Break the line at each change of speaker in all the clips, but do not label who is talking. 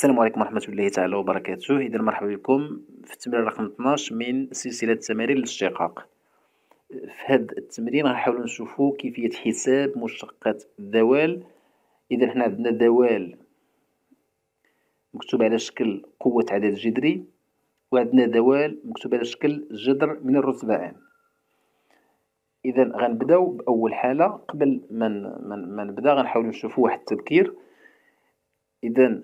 السلام عليكم ورحمة الله تعالى وبركاته إذا مرحبا بكم في التمرين رقم 12 من سلسلة تمارين الاشتقاق في هذا التمرين غنحاولو نشوفوا كيفية حساب مشتقات الدوال إذا حنا عندنا دوال مكتوب على شكل قوة عدد جذري وعندنا دوال مكتوب على شكل جذر من الرتبعين إذا غنبداو بأول حالة قبل ما نبدا غنحاولو نشوفو واحد التذكير إذا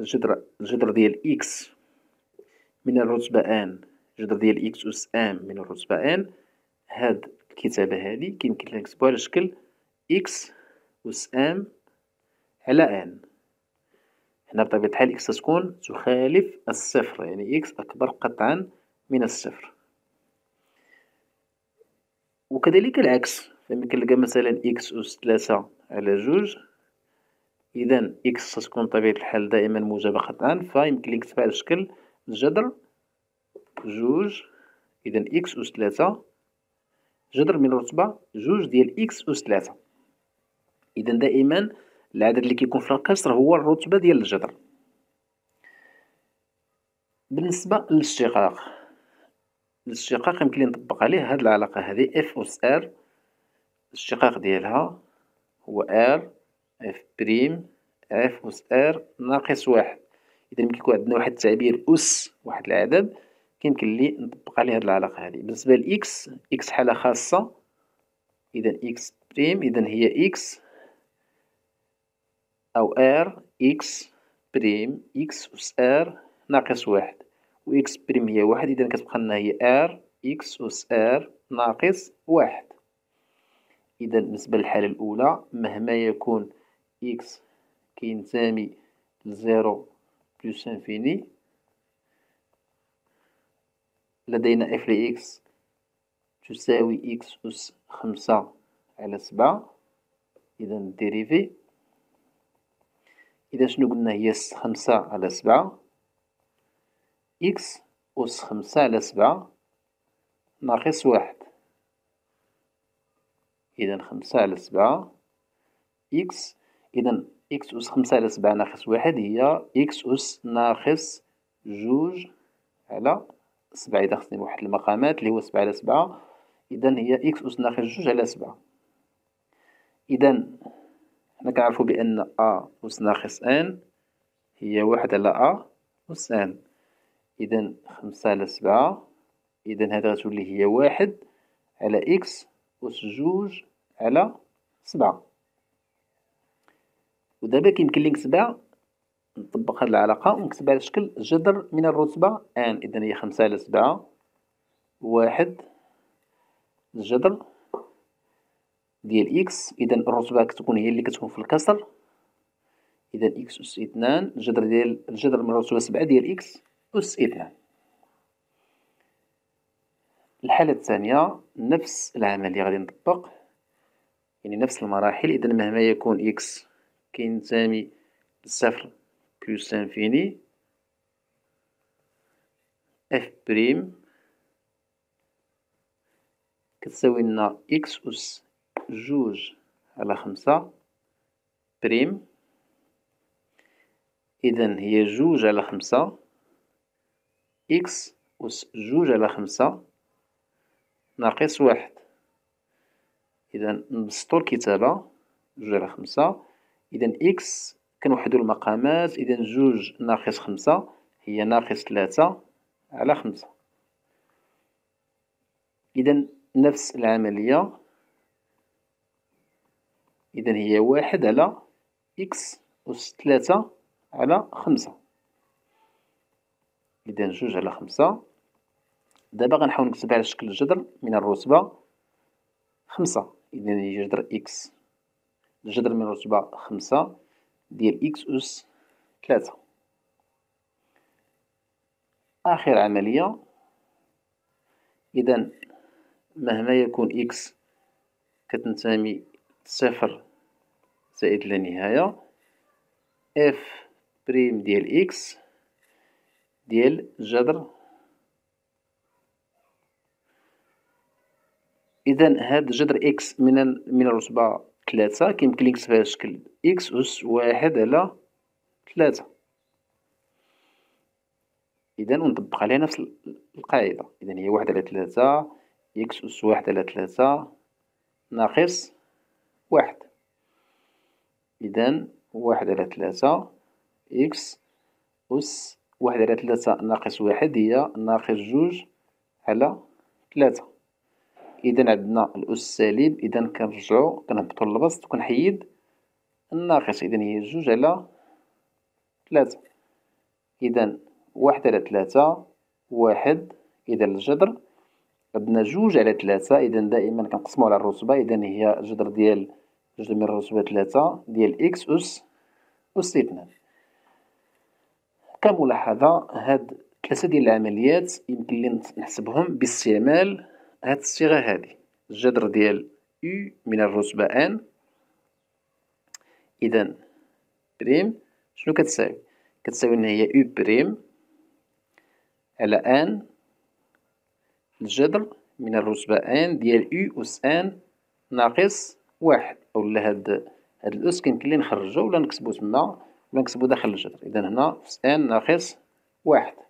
الجذر الجذر ديال إكس من الرتبة آن الجذر ديال إكس أس آن من الرتبة آن هاد الكتابة هادي كيمكن لنا نكتبوها على شكل إكس أس آن على آن هنا بطبيعة الحال إكس تكون تخالف الصفر يعني إكس أكبر قطعا من الصفر وكذلك العكس فمن كنلقى مثلا إكس أس ثلاثة على جوج اذا اكس ستكون بطبيعه الحال دائما موجبه خطا فيمكن لي نكتبها على شكل جذر جوج اذا اكس اس 3 جذر من الرتبه جوج ديال اكس اس 3 اذا دائما العدد اللي كيكون في القصر هو الرتبه ديال الجذر بالنسبه للاشتقاق الاشتقاق يمكن لي نطبق عليه هذه العلاقه هذه اف اس ار الاشتقاق ديالها هو ار اف بريم اف أس ار ناقص واحد إذا يمكن يكون عندنا واحد التعبير أس واحد العدد كيمكن لي نطبق عليه هاد العلاقة هادي بالنسبة لإكس إكس حالة خاصة إذا إكس بريم إذا هي إكس أو ار إكس بريم إكس أس ار ناقص واحد و إكس بريم هي واحد إذا كتبقى لنا هي ار إكس أس ار ناقص واحد إذا بالنسبة للحالة الأولى مهما يكون إكس كينتمي لزيرو بلس انفيني لدينا اف لإكس تساوي إكس أس خمسة على سبعة إذا الديريفي إذا شنو قلنا هي خمسة على سبعة إكس أس خمسة على سبعة ناقص واحد إذا خمسة على سبعة إكس إذا إكس أس خمسة على سبعة ناقص واحد هي إكس أس ناقص جوج على سبعة إذا خصني واحد المقامات اللي هو سبعة على سبعة إذا هي إكس أس ناقص جوج على سبعة إذا حنا كنعرفو بأن أ أس ناقص أن هي واحد على أ أس أن إذا خمسة على سبعة إذا هذا غتولي هي واحد على إكس أس جوج على سبعة ودابا كيمكن لي نكتبها نطبق هاد العلاقة ونكتبها على شكل جذر من الرتبة ان إذا هي خمسة على سبعة واحد الجذر ديال إكس إذا الرتبة كتكون هي اللي كتكون في الكسر إذا إكس أس اثنان الجذر ديال الجذر من الرتبة سبعة ديال إكس أس اثنان الحالة الثانية نفس العملية غادي نطبق يعني نفس المراحل إذا مهما يكون إكس كينتمي لصفر بلس انفيني اف بريم كتساوي لنا اكس أس جوج على خمسة بريم إذا هي جوج على خمسة إكس أس جوج على خمسة ناقص واحد إذا نبسطو الكتابة جوج على خمسة إذا إكس كنوحدو المقامات إذا جوج ناقص خمسة هي ناقص ثلاثة على خمسة إذا نفس العملية إذا هي واحد على إكس أس ثلاثة على خمسة إذا جوج على خمسة دابا غنحاول نكتبها على شكل جدر من الرتبة خمسة إذا هي جذر إكس الجذر من رتبة خمسة ديال إكس أس ثلاثة آخر عملية إذا مهما يكون إكس كتنتمي صفر زائد لا نهاية اف بريم ديال إكس ديال جذر إذا هاد جذر إكس من من الرتبة ثلاثة كيمكن ليك تصفيها بشكل إكس أس واحد على ثلاثة إذا ونطبق عليها نفس القاعدة إذا هي واحد على ثلاثة إكس أس واحد على ثلاثة ناقص واحد إذا واحد على ثلاثة إكس أس واحد على ثلاثة ناقص واحد هي ناقص جوج على ثلاثة إذا عندنا الأس سالب إذا كنرجعو كنهبطو للبسط وكنحيد الناقص إذا هي جوج على ثلاثة إذا واحد على ثلاثة واحد إذا الجذر عندنا جوج على ثلاثة إذا دائما كنقسمو على الرتبة إذا هي الجذر ديال جوج من الرتبة ثلاثة ديال إكس أس أس اثنان كملاحظة هاد ثلاثة ديال العمليات يمكن لي نحسبهم باستعمال هاد الصيغة هادي الجذر ديال U من الرتبة N إذا بريم شنو كتساوي كتساوي إن هي U بريم على N الجذر من الرتبة N ديال U أس N ناقص واحد أولا هاد هاد الأس كيمكن لي نخرجو ولا نكسبو تما ولا نكسبو داخل الجذر إذا هنا أس N ناقص واحد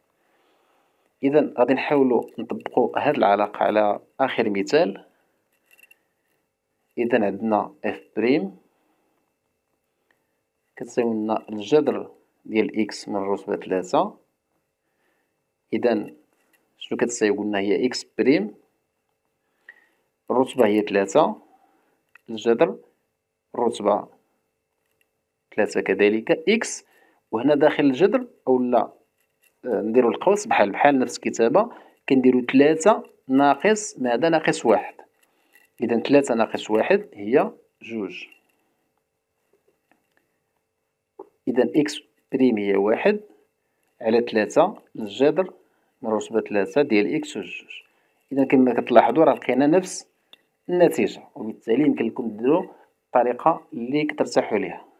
إذا غادي نحاولو نطبقو هاد العلاقة على آخر مثال إذا عندنا إف بريم كتساوي لنا الجذر ديال إكس من الرتبه 3 إذا شنو كتساوي قلنا هي إكس بريم الرتبة هي 3 الجذر الرتبة ثلاثة كذلك إكس وهنا داخل الجذر أو لا نديرو القوس بحال بحال نفس الكتابة كنديرو تلاتة ناقص ماذا ناقص واحد إذا تلاتة ناقص واحد هي جوج إذا إكس بريم هي واحد على تلاتة الجذر من رتبة تلاتة ديال إكس جوج إذا كما كتلاحظو راه لقينا نفس النتيجة وبالتالي يمكن لكم ديرو الطريقة اللي كترتاحو ليها